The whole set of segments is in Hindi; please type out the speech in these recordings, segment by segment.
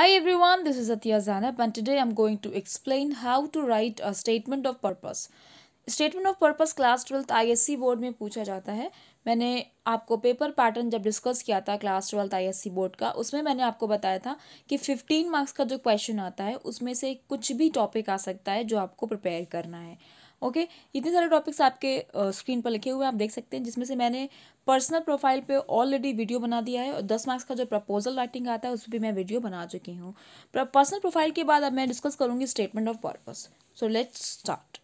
Hi everyone, this is Atya Zanab and today I'm going to explain how to write a statement of purpose. Statement of purpose class twelfth I S C board में पूछा जाता है मैंने आपको पेपर पैटर्न जब डिस्कस किया था class twelfth I S C board का उसमें मैंने आपको बताया था कि फिफ्टीन मार्क्स का जो क्वेश्चन आता है उसमें से कुछ भी टॉपिक आ सकता है जो आपको प्रिपेयर करना है ओके इतने सारे टॉपिक्स आपके स्क्रीन पर लिखे हुए हैं आप देख सकते हैं जिसमें से मैंने पर्सनल प्रोफाइल पे ऑलरेडी वीडियो बना दिया है और दस मार्क्स का जो प्रपोजल राइटिंग आता है उस पर मैं वीडियो बना चुकी हूँ पर्सनल प्रोफाइल के बाद अब मैं डिस्कस करूँगी statement of purpose so let's start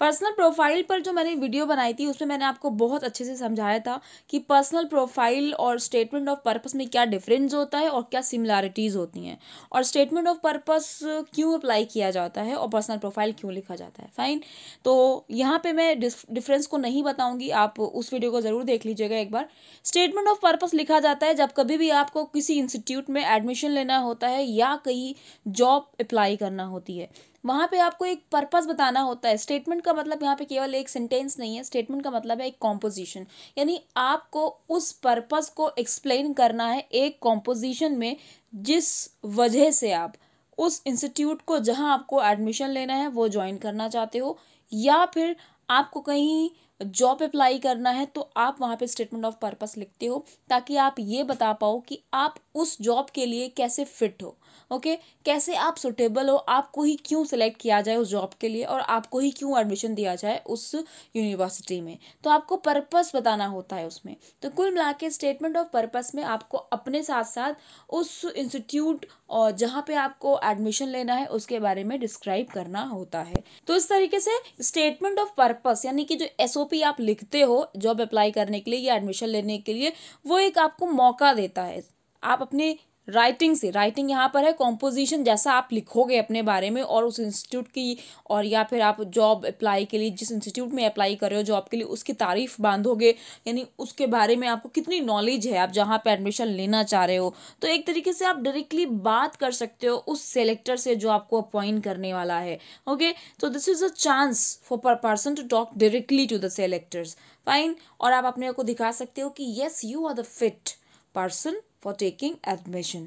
personal profile पर जो मैंने वीडियो बनाई थी उसमें मैंने आपको बहुत अच्छे से समझाया था कि पर्सनल प्रोफाइल और स्टेटमेंट ऑफ पर्पस में क्या डिफरेंस होता है और क्या सिमिलैरिटीज़ होती हैं और स्टेटमेंट ऑफ पर्पस क्यों अप्लाई किया जाता है और पर्सनल प्रोफाइल क्यों लिखा जाता है फाइन तो यहाँ पर मैं डिफरेंस को नहीं बताऊँगी आप उस वीडियो को ज़रूर देख लीजिएगा एक बार स्टेटमेंट ऑफ पर्पस लिखा जाता है जब कभी भी आपको किसी इंस्टीट्यूट में एडमिशन लेना होता है या कहीं जॉब अप्लाई करना होती है वहाँ पे आपको एक पर्पस बताना होता है स्टेटमेंट का मतलब यहाँ पे केवल एक सेंटेंस नहीं है स्टेटमेंट का मतलब है एक कॉम्पोजिशन यानी आपको उस पर्पस को एक्सप्लेन करना है एक कॉम्पोजिशन में जिस वजह से आप उस इंस्टीट्यूट को जहाँ आपको एडमिशन लेना है वो ज्वाइन करना चाहते हो या फिर आपको कहीं जॉब अप्लाई करना है तो आप वहाँ पे स्टेटमेंट ऑफ पर्पस लिखते हो ताकि आप ये बता पाओ कि आप उस जॉब के लिए कैसे फिट हो ओके कैसे आप सुटेबल हो आपको ही क्यों सेलेक्ट किया जाए उस जॉब के लिए और आपको ही क्यों एडमिशन दिया जाए उस यूनिवर्सिटी में तो आपको पर्पस बताना होता है उसमें तो कुल मिला के स्टेटमेंट ऑफ पर्पस में आपको अपने साथ साथ उस इंस्टीट्यूट और जहाँ पे आपको एडमिशन लेना है उसके बारे में डिस्क्राइब करना होता है तो इस तरीके से स्टेटमेंट ऑफ पर्पस यानी कि जो एस आप लिखते हो जॉब अप्लाई करने के लिए या एडमिशन लेने के लिए वो एक आपको मौका देता है आप अपने राइटिंग से राइटिंग यहाँ पर है कॉम्पोजिशन जैसा आप लिखोगे अपने बारे में और उस इंस्टीट्यूट की और या फिर आप जॉब अप्लाई के लिए जिस इंस्टीट्यूट में अप्लाई कर रहे हो जॉब के लिए उसकी तारीफ बांधोगे यानी उसके बारे में आपको कितनी नॉलेज है आप जहाँ पर एडमिशन लेना चाह रहे हो तो एक तरीके से आप डायरेक्टली बात कर सकते हो उस सेलेक्टर से जो आपको अपॉइंट करने वाला है ओके तो this is a chance for per person to talk directly to the selectors fine और आप अपने को दिखा सकते हो कि yes you are the fit person for taking admission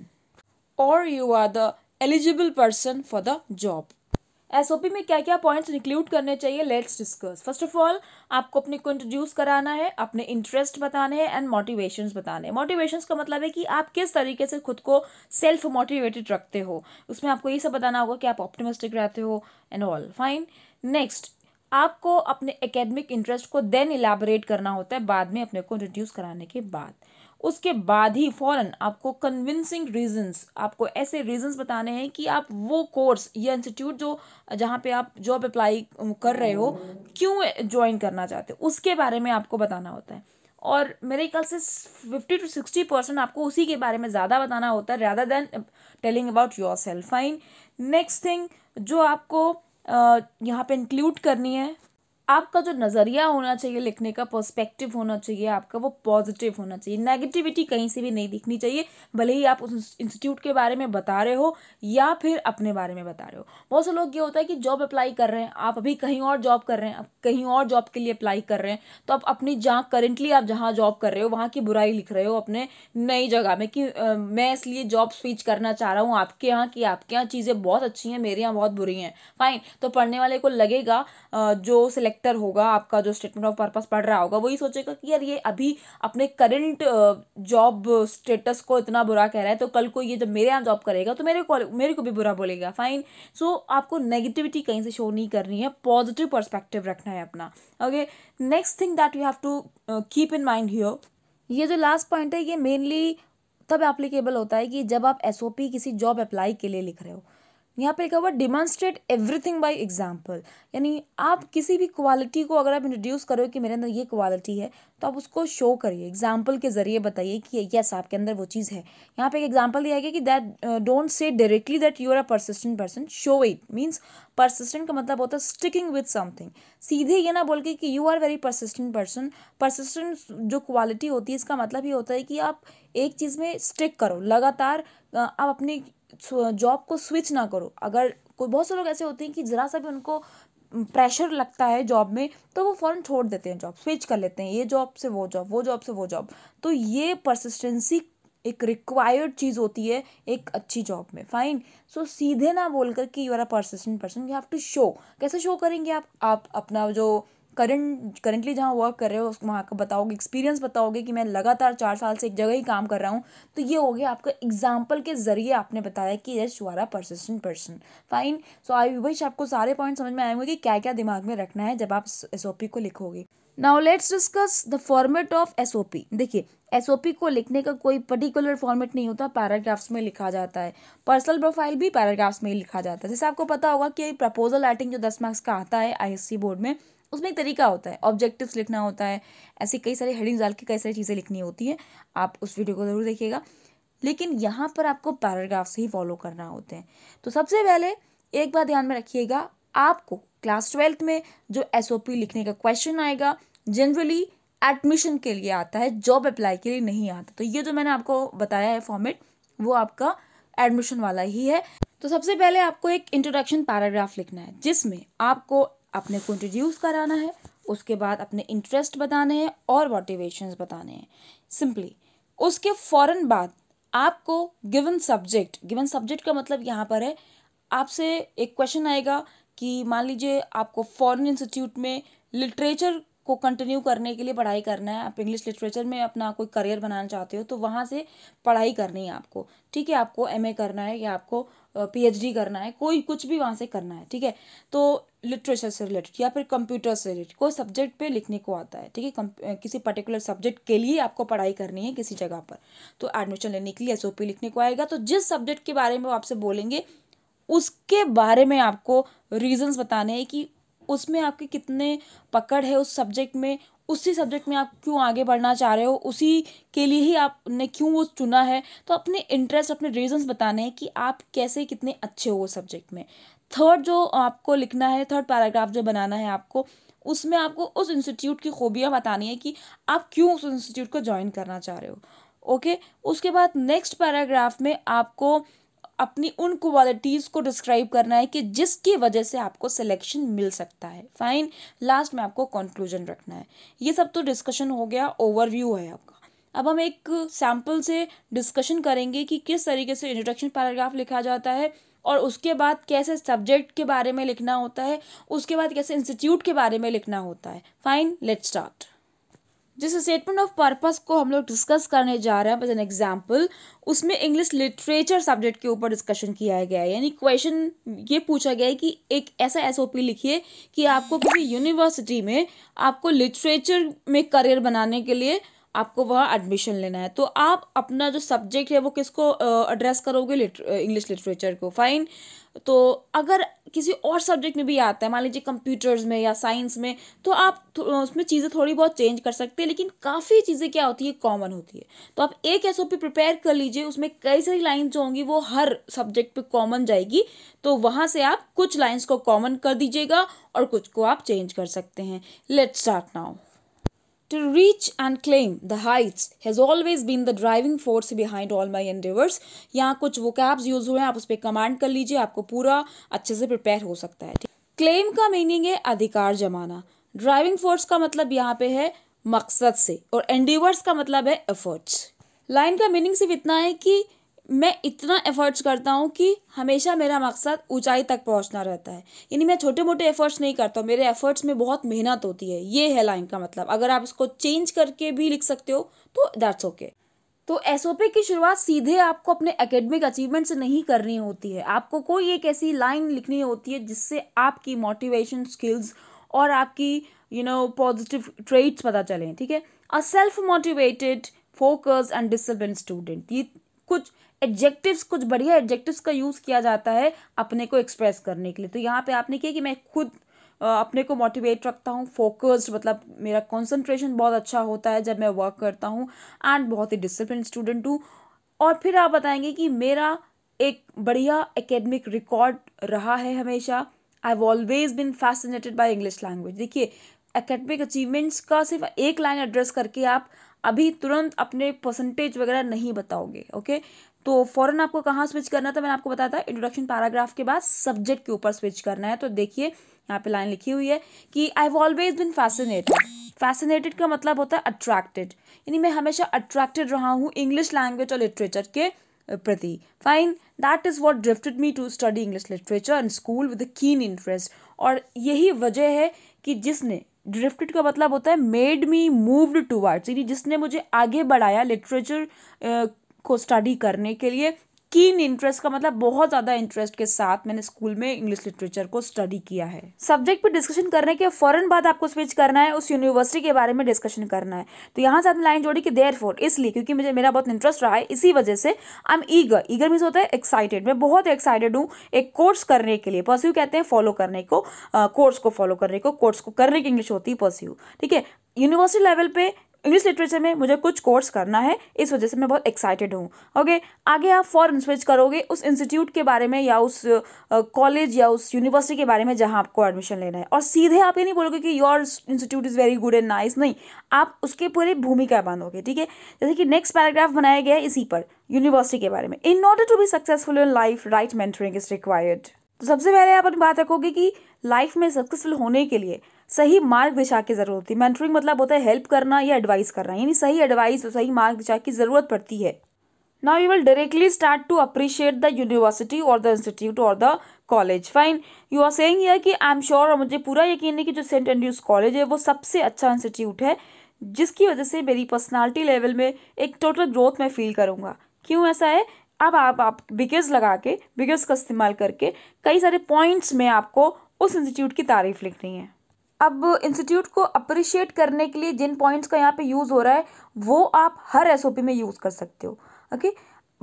or you are the eligible person for the job एस में क्या क्या पॉइंट्स इंक्लूड करने चाहिए let's discuss first of all आपको अपने को इंट्रोड्यूस कराना है अपने इंटरेस्ट बताने हैं एंड मोटिवेशंस बताने हैं मोटिवेशंस का मतलब है कि आप किस तरीके से खुद को सेल्फ मोटिवेटेड रखते हो उसमें आपको ये सब बताना होगा कि आप ऑप्टिमिस्टिक रहते हो एंड ऑल फाइन नेक्स्ट आपको अपने एकेडमिक इंटरेस्ट को देन इलाबरेट करना होता है बाद में अपने को इंट्रोड्यूस कराने के बाद उसके बाद ही फ़ौरन आपको कन्विंसिंग रीजंस आपको ऐसे रीजंस बताने हैं कि आप वो कोर्स या इंस्टीट्यूट जो जहाँ पे आप जॉब अप्लाई कर रहे हो क्यों ज्वाइन करना चाहते हो उसके बारे में आपको बताना होता है और मेरे ख्याल से फिफ्टी टू सिक्सटी परसेंट आपको उसी के बारे में ज़्यादा बताना होता है rather than telling about yourself fine next thing जो आपको यहाँ पे इंक्लूड करनी है आपका जो नज़रिया होना चाहिए लिखने का पर्सपेक्टिव होना चाहिए आपका वो पॉजिटिव होना चाहिए नेगेटिविटी कहीं से भी नहीं दिखनी चाहिए भले ही आप उस इंस्टीट्यूट के बारे में बता रहे हो या फिर अपने बारे में बता रहे हो बहुत से लोग ये होता है कि जॉब अप्लाई कर रहे हैं आप अभी कहीं और जॉब कर रहे हैं आप कहीं और जॉब के लिए अप्लाई कर रहे हैं तो आप अपनी जहाँ करेंटली आप जहाँ जॉब कर रहे हो वहाँ की बुराई लिख रहे हो अपने नई जगह में कि मैं इसलिए जॉब स्विच करना चाह रहा हूँ आपके यहाँ कि आपके यहाँ चीज़ें बहुत अच्छी हैं मेरे यहाँ बहुत बुरी हैं फाइन तो पढ़ने वाले को लगेगा जो सिलेक्ट सेक्टर होगा आपका जो स्टेटमेंट ऑफ पर्पस पढ़ रहा होगा वही सोचेगा कि यार ये अभी अपने करंट जॉब स्टेटस को इतना बुरा कह रहा है तो कल को ये जब मेरे यहाँ जॉब करेगा तो मेरे को मेरे को भी बुरा बोलेगा फाइन सो so, आपको नेगेटिविटी कहीं से शो नहीं करनी है पॉजिटिव परस्पेक्टिव रखना है अपना okay next thing that you have to keep in mind here ये जो लास्ट पॉइंट है ये मेनली तब एप्लीकेबल होता है कि जब आप एस किसी जॉब अप्लाई के लिए लिख रहे हो यहाँ पे लिखा हुआ डिमॉन्स्ट्रेट एवरीथिंग बाय एग्जाम्पल यानी आप किसी भी क्वालिटी को अगर आप इंट्रोड्यूस करो कि मेरे अंदर ये क्वालिटी है तो आप उसको शो करिए एग्जाम्पल के ज़रिए बताइए कि यस आपके अंदर वो चीज़ है यहाँ पे एक एग्जाम्पल दिया गया कि that don't say directly that you are a persistent person show it means persistent का मतलब होता है स्टिकिंग विथ समथिंग सीधे ये ना बोल के कि you are very persistent person persistent जो क्वालिटी होती है इसका मतलब ये होता है कि आप एक चीज़ में स्टिक करो लगातार uh, आप अपनी जॉब को स्विच ना करो अगर कोई बहुत से लोग ऐसे होते हैं कि ज़रा सा भी उनको प्रेशर लगता है जॉब में तो वो फ़ौरन छोड़ देते हैं जॉब स्विच कर लेते हैं ये जॉब से वो जॉब वो जॉब से वो जॉब तो ये परसिस्टेंसी एक रिक्वायर्ड चीज़ होती है एक अच्छी जॉब में फाइन सो so, सीधे ना बोलकर कि you are a persistent person you have to show कैसे शो करेंगे आप आप अपना जो करंट करंटली जहाँ वर्क कर रहे हो वहाँ का बताओगे एक्सपीरियंस बताओगे कि मैं लगातार चार साल से एक जगह ही काम कर रहा हूँ तो ये हो गया आपका एग्जाम्पल के जरिए आपने बताया कि yes you are a persistent person fine so I wish आपको सारे पॉइंट समझ में आएंगे कि क्या क्या दिमाग में रखना है जब आप एस को लिखोगे now let's discuss the format of S O P देखिए एस को लिखने का कोई पर्टिकुलर फॉर्मेट नहीं होता पैराग्राफ्स में लिखा जाता है पर्सनल प्रोफाइल भी पैराग्राफ्स में ही लिखा जाता है जैसे आपको पता होगा कि प्रपोजल राइटिंग जो दस मार्क्स का आता है आई एस सी बोर्ड में उसमें एक तरीका होता है ऑब्जेक्टिव्स लिखना होता है ऐसे कई सारे हेडिंग डाल के कई सारी चीज़ें लिखनी होती हैं आप उस वीडियो को ज़रूर देखिएगा लेकिन यहाँ पर आपको पैराग्राफ्स ही फॉलो करना होते हैं तो सबसे पहले एक बात ध्यान में रखिएगा आपको क्लास ट्वेल्थ में जो एस लिखने का क्वेश्चन आएगा जनरली एडमिशन के लिए आता है जॉब अप्लाई के लिए नहीं आता तो ये जो मैंने आपको बताया है फॉर्मेट वो आपका एडमिशन वाला ही है तो सबसे पहले आपको एक इंट्रोडक्शन पैराग्राफ लिखना है जिसमें आपको अपने को इंट्रोड्यूस कराना है उसके बाद अपने इंटरेस्ट बताने हैं और मोटिवेशंस बताने हैं सिंपली उसके फ़ौर बाद आपको गिवन सब्जेक्ट गिवन सब्जेक्ट का मतलब यहाँ पर है आपसे एक क्वेश्चन आएगा कि मान लीजिए आपको फॉरेन इंस्टीट्यूट में लिटरेचर को कंटिन्यू करने के लिए पढ़ाई करना है आप इंग्लिश लिटरेचर में अपना कोई करियर बनाना चाहते हो तो वहाँ से पढ़ाई करनी है आपको ठीक है आपको एमए करना है या आपको पीएचडी करना है कोई कुछ भी वहाँ से करना है ठीक है तो लिटरेचर से रिलेटेड या फिर कंप्यूटर से रिलेटेड कोई सब्जेक्ट पे लिखने को आता है ठीक है किसी पर्टिकुलर सब्जेक्ट के लिए आपको पढ़ाई करनी है किसी जगह पर तो एडमिशन लेने के लिए एस लिखने को आएगा तो जिस सब्जेक्ट के बारे में वो आपसे बोलेंगे उसके बारे में आपको रीजंस बताने हैं कि उसमें आपके कितने पकड़ है उस सब्जेक्ट में उसी सब्जेक्ट में आप क्यों आगे बढ़ना चाह रहे हो उसी के लिए ही आपने क्यों वो चुना है तो अपने इंटरेस्ट अपने रीजंस बताने हैं कि आप कैसे कितने अच्छे हो उस सब्जेक्ट में थर्ड जो आपको लिखना है थर्ड पैराग्राफ जो बनाना है आपको उसमें आपको उस इंस्टीट्यूट की खूबियाँ बतानी है कि आप क्यों उस इंस्टीट्यूट को ज्वाइन करना चाह रहे हो ओके उसके बाद नेक्स्ट पैराग्राफ में आपको अपनी उन क्वालिटीज़ को डिस्क्राइब करना है कि जिसकी वजह से आपको सिलेक्शन मिल सकता है फाइन लास्ट में आपको कंक्लूजन रखना है ये सब तो डिस्कशन हो गया ओवरव्यू है आपका अब हम एक सैम्पल से डिस्कशन करेंगे कि किस तरीके से इंट्रोडक्शन पैराग्राफ लिखा जाता है और उसके बाद कैसे सब्जेक्ट के बारे में लिखना होता है उसके बाद कैसे इंस्टीट्यूट के बारे में लिखना होता है फाइन लेट स्टार्ट जिस स्टेटमेंट ऑफ पर्पस को हम लोग डिस्कस करने जा रहे हैं एज एन एग्जाम्पल उसमें इंग्लिश लिटरेचर सब्जेक्ट के ऊपर डिस्कशन किया गया है यानी क्वेश्चन ये पूछा गया है कि एक ऐसा एस लिखिए कि आपको किसी यूनिवर्सिटी में आपको लिटरेचर में करियर बनाने के लिए आपको वह एडमिशन लेना है तो आप अपना जो सब्जेक्ट है वो किसको एड्रेस करोगे इंग्लिश लिटरेचर को फाइन तो अगर किसी और सब्जेक्ट में भी आता है मान लीजिए कंप्यूटर्स में या साइंस में तो आप उसमें चीज़ें थोड़ी बहुत चेंज कर सकते हैं लेकिन काफ़ी चीज़ें क्या होती है कॉमन होती है तो आप एक एस प्रिपेयर कर लीजिए उसमें कई सारी लाइन्स जो होंगी वो हर सब्जेक्ट पे कॉमन जाएगी तो वहाँ से आप कुछ लाइन्स को कॉमन कर दीजिएगा और कुछ को आप चेंज कर सकते हैं let's start now To reach and claim the heights has always been the driving force behind all my endeavors. यहाँ कुछ वो कैब्स यूज हुए हैं आप उस पर कमांड कर लीजिए आपको पूरा अच्छे से प्रिपेयर हो सकता है क्लेम का मीनिंग है अधिकार जमाना ड्राइविंग फोर्स का मतलब यहाँ पे है मकसद से और एंडिवर्स का मतलब है एफर्ट्स लाइन का मीनिंग सिर्फ इतना है कि मैं इतना एफर्ट्स करता हूँ कि हमेशा मेरा मकसद ऊंचाई तक पहुँचना रहता है यानी मैं छोटे मोटे एफर्ट्स नहीं करता हूँ मेरे एफर्ट्स में बहुत मेहनत होती है ये है लाइन का मतलब अगर आप इसको चेंज करके भी लिख सकते हो तो दैट्स ओके okay. तो एस की शुरुआत सीधे आपको अपने एकेडमिक अचीवमेंट से नहीं करनी होती है आपको कोई एक ऐसी लाइन लिखनी होती है जिससे आपकी मोटिवेशन स्किल्स और आपकी यू नो पॉजिटिव ट्रेट्स पता चलें ठीक है a self motivated focus and discipline student ये कुछ एडजेक्टिव्स कुछ बढ़िया एडजेक्टिव्स का यूज़ किया जाता है अपने को एक्सप्रेस करने के लिए तो यहाँ पे आपने किया कि मैं खुद अपने को मोटिवेट रखता हूँ फोकस्ड मतलब मेरा कंसंट्रेशन बहुत अच्छा होता है जब मैं वर्क करता हूँ एंड बहुत ही डिसिप्लिन स्टूडेंट हूँ और फिर आप बताएंगे कि मेरा एक बढ़िया एकेडमिक रिकॉर्ड रहा है हमेशा I have always been fascinated by English language देखिए एकेडमिक अचीवमेंट्स का सिर्फ एक लाइन एड्रेस करके आप अभी तुरंत अपने परसेंटेज वगैरह नहीं बताओगे ओके तो फ़ौरन आपको कहाँ स्विच करना था मैंने आपको बताया था इंट्रोडक्शन पैराग्राफ के बाद सब्जेक्ट के ऊपर स्विच करना है तो देखिए यहाँ पे लाइन लिखी हुई है कि आई वो ऑलवेज बिन फैसिनेटेड फैसिनेटेड का मतलब होता है अट्रैक्टेड यानी मैं हमेशा अट्रैक्टेड रहा हूँ इंग्लिश लैंग्वेज और लिटरेचर के प्रति fine that is what drifted me to study English literature and school with keen interest और यही वजह है कि जिसने ड्रिफ्टेड का मतलब होता है मेड मी मूव्ड टूवर्ड्स यानी जिसने मुझे आगे बढ़ाया लिटरेचर को स्टडी करने के लिए कीन इंटरेस्ट का मतलब बहुत ज़्यादा इंटरेस्ट के साथ मैंने स्कूल में इंग्लिश लिटरेचर को स्टडी किया है सब्जेक्ट पे डिस्कशन करने के फौरन बाद आपको स्विच करना है उस यूनिवर्सिटी के बारे में डिस्कशन करना है तो यहाँ से आपने लाइन जोड़ी कि देर फोर इसलिए क्योंकि मुझे मेरा बहुत इंटरेस्ट रहा है इसी वजह से I am eager eager means होता है एक्साइटेड मैं बहुत एक्साइटेड हूँ एक कोर्स करने के लिए परस्यू कहते हैं फॉलो करने को कोर्स को फॉलो करने को कोर्स को करने की इंग्लिश होती है परस्यू ठीक है यूनिवर्सिटी लेवल पे इंग्लिश लिटरेचर में मुझे कुछ कोर्स करना है इस वजह से मैं बहुत एक्साइटेड हूँ ओके आगे आप फॉरन स्विच करोगे उस इंस्टीट्यूट के बारे में या उस कॉलेज या उस यूनिवर्सिटी के बारे में जहाँ आपको एडमिशन लेना है और सीधे आप ये नहीं बोलोगे कि your institute is very good and nice नहीं आप उसके पूरी भूमिका बांधोगे ठीक है जैसे कि नेक्स्ट पैराग्राफ बनाया गया है इसी पर यूनिवर्सिटी के बारे में in order to be successful in life right mentoring is required तो सबसे पहले आप अपनी बात रखोगे कि लाइफ में सक्सेसफुल होने के लिए सही मार्ग दिशा की ज़रूरत होती है मेंटरिंग मतलब होता है हेल्प करना या एडवाइस करना यानी सही एडवाइस और सही मार्ग दिशा की ज़रूरत पड़ती है now you will directly start to appreciate the university और द इंस्टीट्यूट और the college fine you are saying ये कि आई एम श्योर और मुझे पूरा यकीन है कि जो सेंट एंड्रूज कॉलेज है वो सबसे अच्छा इंस्टीट्यूट है जिसकी वजह से मेरी पर्सनालिटी लेवल में एक टोटल ग्रोथ मैं फील करूँगा क्यों ऐसा है अब आप आप बिगेज लगा के बिगेज का इस्तेमाल करके कई सारे पॉइंट्स में आपको उस इंस्टीट्यूट की तारीफ लिखनी है अब इंस्टीट्यूट को अप्रिशिएट करने के लिए जिन पॉइंट्स का यहाँ पे यूज़ हो रहा है वो आप हर एस में यूज़ कर सकते हो ओके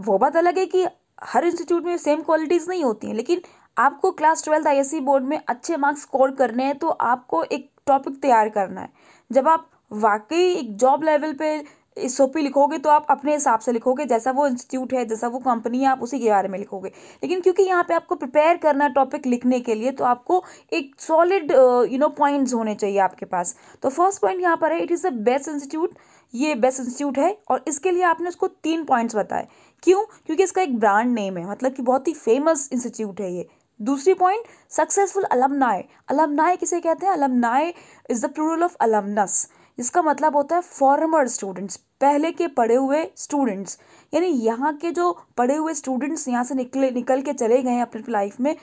वो बात अलग है कि हर इंस्टीट्यूट में सेम क्वालिटीज़ नहीं होती हैं लेकिन आपको क्लास ट्वेल्थ आई बोर्ड में अच्छे मार्क्स स्कोर करने हैं तो आपको एक टॉपिक तैयार करना है जब आप वाकई एक जॉब लेवल पे एस लिखोगे तो आप अपने हिसाब से लिखोगे जैसा वो इंस्टीट्यूट है जैसा वो कंपनी है आप उसी के बारे में लिखोगे लेकिन क्योंकि यहाँ पे आपको प्रिपेयर करना टॉपिक लिखने के लिए तो आपको एक सॉलिड यू नो पॉइंट्स होने चाहिए आपके पास तो फर्स्ट पॉइंट यहाँ पर है it is the best institute ये बेस्ट इंस्टीट्यूट है और इसके लिए आपने उसको तीन पॉइंट्स बताए क्यों क्योंकि इसका एक ब्रांड नेम है मतलब कि बहुत ही फेमस इंस्टीट्यूट है ये दूसरी पॉइंट सक्सेसफुल अलमनाय अलमनाए किसे कहते हैं alumnae is the plural of alumnus इसका मतलब होता है फॉर्मर स्टूडेंट्स पहले के पढ़े हुए स्टूडेंट्स यानी यहाँ के जो पढ़े हुए स्टूडेंट्स यहाँ से निकले निकल के चले गए हैं अपनी लाइफ में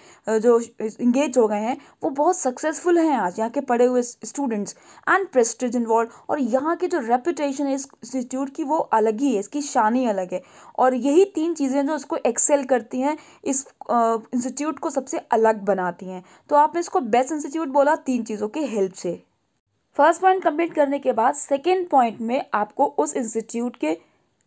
जो इंगेज हो गए हैं वो बहुत सक्सेसफुल हैं आज यहाँ के पढ़े हुए स्टूडेंट्स एंड प्रेस्टिज इन्वॉल्व और यहाँ की जो रेपुटेशन है इस इंस्टीट्यूट की वो अलग ही है इसकी शानी अलग है और यही तीन चीज़ें जो उसको एक्सेल करती हैं इस इंस्टीट्यूट को सबसे अलग बनाती हैं तो आपने इसको बेस्ट इंस्टीट्यूट बोला तीन चीज़ों के हेल्प से फर्स्ट पॉइंट कंप्लीट करने के बाद सेकेंड पॉइंट में आपको उस इंस्टीट्यूट के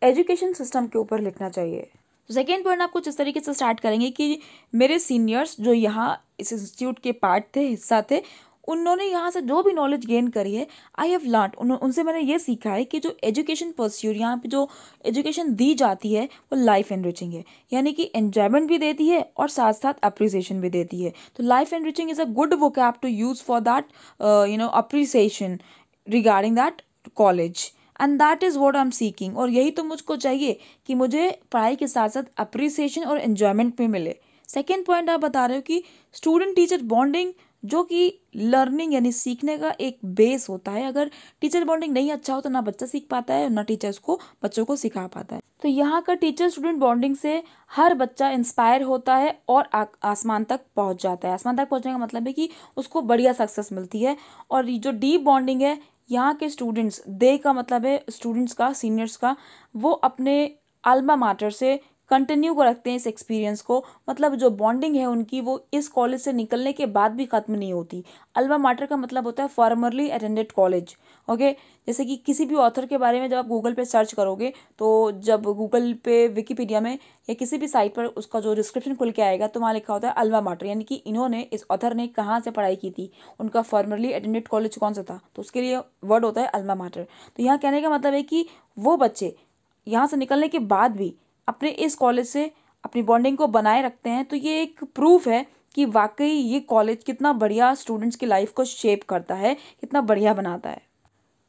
एजुकेशन सिस्टम के ऊपर लिखना चाहिए सेकेंड तो पॉइंट आप कुछ इस तरीके से स्टार्ट करेंगे कि मेरे सीनियर्स जो यहाँ इस इंस्टीट्यूट के पार्ट थे हिस्सा थे उन्होंने यहाँ से जो भी नॉलेज गेन करी है आई हैव लर्न उनसे मैंने ये सीखा है कि जो एजुकेशन पर्स्यूर यहाँ पे जो एजुकेशन दी जाती है वो लाइफ एनरिचिंग है यानी कि एन्जॉयमेंट भी देती है और साथ साथ अप्रिसिएशन भी देती है तो life enriching is a good book app to use for that you know appreciation regarding that college and that is what I am seeking और यही तो मुझको चाहिए कि मुझे पढ़ाई के साथ साथ अप्रिसिएशन और एन्जॉयमेंट भी मिले सेकेंड पॉइंट आप बता रहे हो कि स्टूडेंट टीचर बॉन्डिंग जो कि लर्निंग यानी सीखने का एक बेस होता है अगर टीचर बॉन्डिंग नहीं अच्छा हो तो ना बच्चा सीख पाता है और ना टीचर्स को बच्चों को सिखा पाता है तो यहाँ का टीचर स्टूडेंट बॉन्डिंग से हर बच्चा इंस्पायर होता है और आसमान तक पहुँच जाता है आसमान तक पहुँचने का मतलब है कि उसको बढ़िया सक्सेस मिलती है और जो डीप बॉन्डिंग है यहाँ के स्टूडेंट्स दे का मतलब है स्टूडेंट्स का सीनियर्स का वो अपने अल्मा माटर से कंटिन्यू को रखते हैं इस एक्सपीरियंस को मतलब जो बॉन्डिंग है उनकी वो इस कॉलेज से निकलने के बाद भी ख़त्म नहीं होती अल्बा माटर का मतलब होता है फॉर्मरली अटेंडेड कॉलेज ओके जैसे कि किसी भी ऑथर के बारे में जब आप गूगल पे सर्च करोगे तो जब गूगल पे विकीपीडिया में या किसी भी साइट पर उसका जो डिस्क्रिप्शन खुल के आएगा तो वहाँ लिखा होता है अल्वा माटर यानी कि इन्होंने इस ऑथर ने कहाँ से पढ़ाई की थी उनका फॉर्मरली अटेंडेड कॉलेज कौन सा था तो उसके लिए वर्ड होता है अल्वा माटर तो यहाँ कहने का मतलब है कि वो बच्चे यहाँ से निकलने के बाद भी अपने इस कॉलेज से अपनी बॉन्डिंग को बनाए रखते हैं तो ये एक प्रूफ है कि वाकई ये कॉलेज कितना बढ़िया स्टूडेंट्स की लाइफ को शेप करता है कितना बढ़िया बनाता है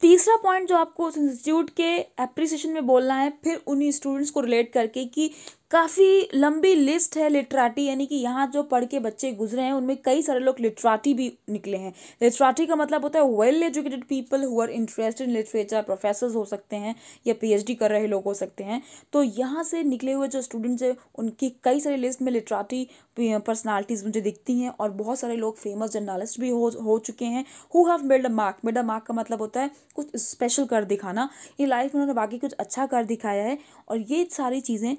तीसरा पॉइंट जो आपको उस इंस्टीट्यूट के एप्रिसिएशन में बोलना है फिर उन्हीं स्टूडेंट्स को रिलेट करके कि काफ़ी लंबी लिस्ट है लिटराटी यानी कि यहाँ जो पढ़ के बच्चे गुजरे हैं उनमें कई सारे लोग लिटराटी भी निकले हैं लिटराटी का मतलब होता है well educated people who are interested in literature professor हो सकते हैं या पीएचडी कर रहे लोग हो सकते हैं तो यहाँ से निकले हुए जो स्टूडेंट्स हैं उनकी कई सारी लिस्ट में लिटराटी पर्सनैलिटीज़ मुझे दिखती हैं और बहुत सारे लोग फेमस जर्नलिस्ट भी हो हो चुके हैं who have made a mark made a mark का मतलब होता है कुछ स्पेशल कर दिखाना ये लाइफ में उन्होंने बाकी कुछ अच्छा कर दिखाया है और ये सारी चीज़ें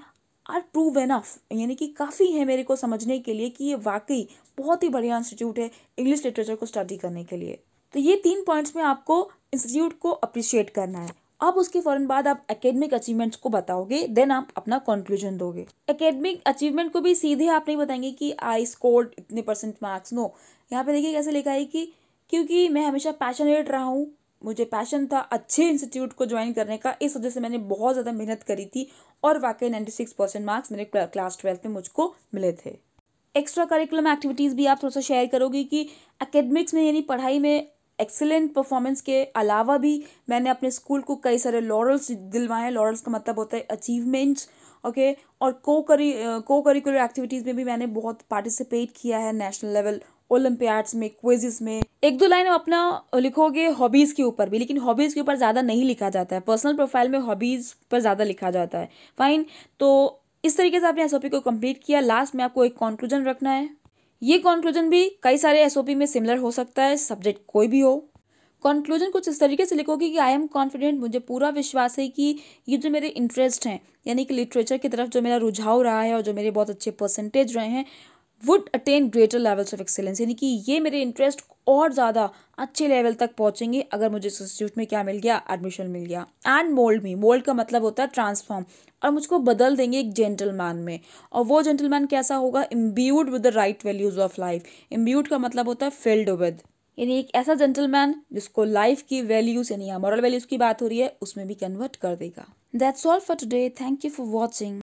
आर प्रूव एनफ यानी कि काफ़ी है मेरे को समझने के लिए कि ये वाकई बहुत ही बढ़िया इंस्टीट्यूट है इंग्लिश लिटरेचर को स्टडी करने के लिए तो ये तीन पॉइंट्स में आपको इंस्टीट्यूट को अप्रिशिएट करना है अब उसके फौरन बाद आप एकेडमिक अचीवमेंट्स को बताओगे देन आप अपना कंक्लूजन दोगे एकेडमिक अचीवमेंट को भी सीधे आप नहीं बताएंगे कि आई स्कोर्ड इतने परसेंट मार्क्स नो यहाँ पे देखिए कैसे लिखा है कि क्योंकि मैं हमेशा पैशनेट रहा हूँ मुझे पैशन था अच्छे इंस्टीट्यूट को ज्वाइन करने का इस वजह से मैंने बहुत ज़्यादा मेहनत करी थी और वाकई नाइन्टी सिक्स परसेंट मार्क्स मेरे क्लास ट्वेल्थ में मुझको मिले थे एक्स्ट्रा करिकुलम एक्टिविटीज़ भी आप थोड़ा सा शेयर करोगी कि एकेडमिक्स में यानी पढ़ाई में एक्सेलेंट परफॉर्मेंस के अलावा भी मैंने अपने स्कूल को कई सारे लॉरल्स दिलवाए हैं लॉरल्स का मतलब होता है अचीवमेंट्स ओके और को करी को करिकुलर एक्टिविटीज़ में भी मैंने बहुत पार्टिसिपेट किया है नेशनल लेवल ओलम्पियाड्स में क्विजिस में एक दो लाइन अपना लिखोगे हॉबीज़ के ऊपर भी लेकिन हॉबीज़ के ऊपर ज़्यादा नहीं लिखा जाता है पर्सनल प्रोफाइल में हॉबीज़ पर ज़्यादा लिखा जाता है फाइन तो इस तरीके से आपने एस को कंप्लीट किया लास्ट में आपको एक कॉन्क्लूजन रखना है ये कॉन्क्लूजन भी कई सारे एस में सिमिलर हो सकता है सब्जेक्ट कोई भी हो कॉन्क्लूजन कुछ इस तरीके से लिखोगे कि आई एम कॉन्फिडेंट मुझे पूरा विश्वास है कि ये जो मेरे इंटरेस्ट हैं यानी कि लिटरेचर की तरफ जो मेरा रुझाव रहा है और जो मेरे बहुत अच्छे परसेंटेज रहे हैं would attain greater levels of excellence यानी कि ये मेरे इंटरेस्ट और ज़्यादा अच्छे लेवल तक पहुँचेंगे अगर मुझे इस इंस्टीट्यूट में क्या मिल गया एडमिशन मिल गया एंड मोल्ड मी मोल्ड का मतलब होता है ट्रांसफॉर्म और मुझको बदल देंगे एक जेंटलमैन में और वो जेंटलमैन कैसा होगा imbued with the right values of life imbued का मतलब होता है फिल्ड विद यानी एक ऐसा जेंटलमैन जिसको लाइफ की वैल्यूज़ यानी मॉरल वैल्यूज़ की बात हो रही है उसमें भी कन्वर्ट कर देगा that's all for today thank you for watching